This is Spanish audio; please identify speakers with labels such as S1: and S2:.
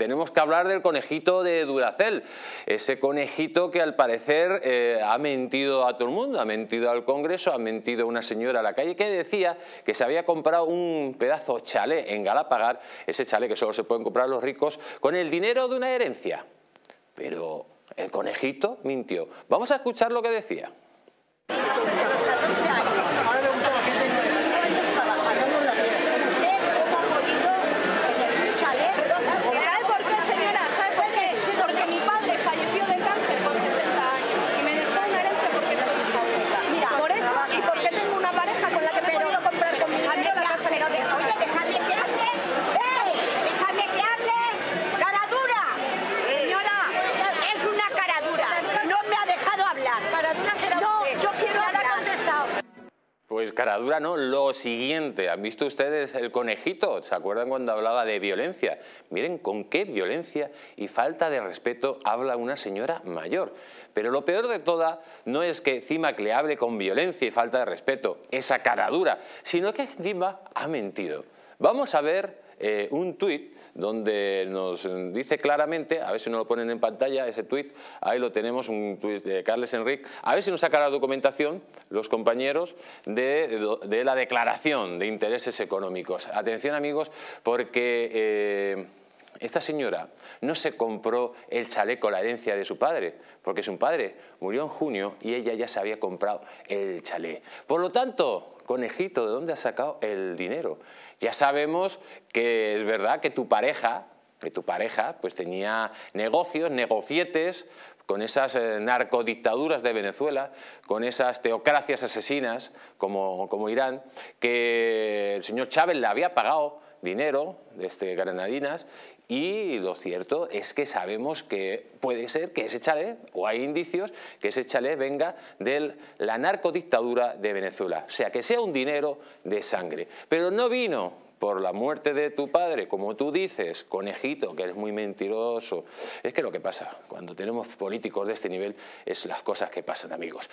S1: Tenemos que hablar del conejito de Duracel, ese conejito que al parecer eh, ha mentido a todo el mundo, ha mentido al Congreso, ha mentido a una señora a la calle que decía que se había comprado un pedazo chalet en Galapagar, ese chalet que solo se pueden comprar los ricos, con el dinero de una herencia. Pero el conejito mintió. Vamos a escuchar lo que decía. Pues caradura, ¿no? Lo siguiente, ¿han visto ustedes el conejito? ¿Se acuerdan cuando hablaba de violencia? Miren con qué violencia y falta de respeto habla una señora mayor. Pero lo peor de toda no es que encima le hable con violencia y falta de respeto, esa caradura, sino que encima ha mentido. Vamos a ver eh, un tuit donde nos dice claramente, a ver si nos lo ponen en pantalla ese tuit, ahí lo tenemos, un tuit de Carles Enrique a ver si nos saca la documentación los compañeros de, la declaración de intereses económicos. Atención amigos, porque... Eh, esta señora no se compró el con la herencia de su padre, porque su padre murió en junio y ella ya se había comprado el chalé. Por lo tanto, conejito, ¿de dónde has sacado el dinero? Ya sabemos que es verdad que tu pareja, que tu pareja pues tenía negocios, negocietes, con esas eh, narcodictaduras de Venezuela, con esas teocracias asesinas como, como Irán, que el señor Chávez le había pagado dinero, de este, granadinas, y lo cierto es que sabemos que puede ser que ese chalet, o hay indicios, que ese chalet venga de la narcodictadura de Venezuela, o sea, que sea un dinero de sangre. Pero no vino por la muerte de tu padre, como tú dices, conejito, que eres muy mentiroso. Es que lo que pasa cuando tenemos políticos de este nivel es las cosas que pasan, amigos.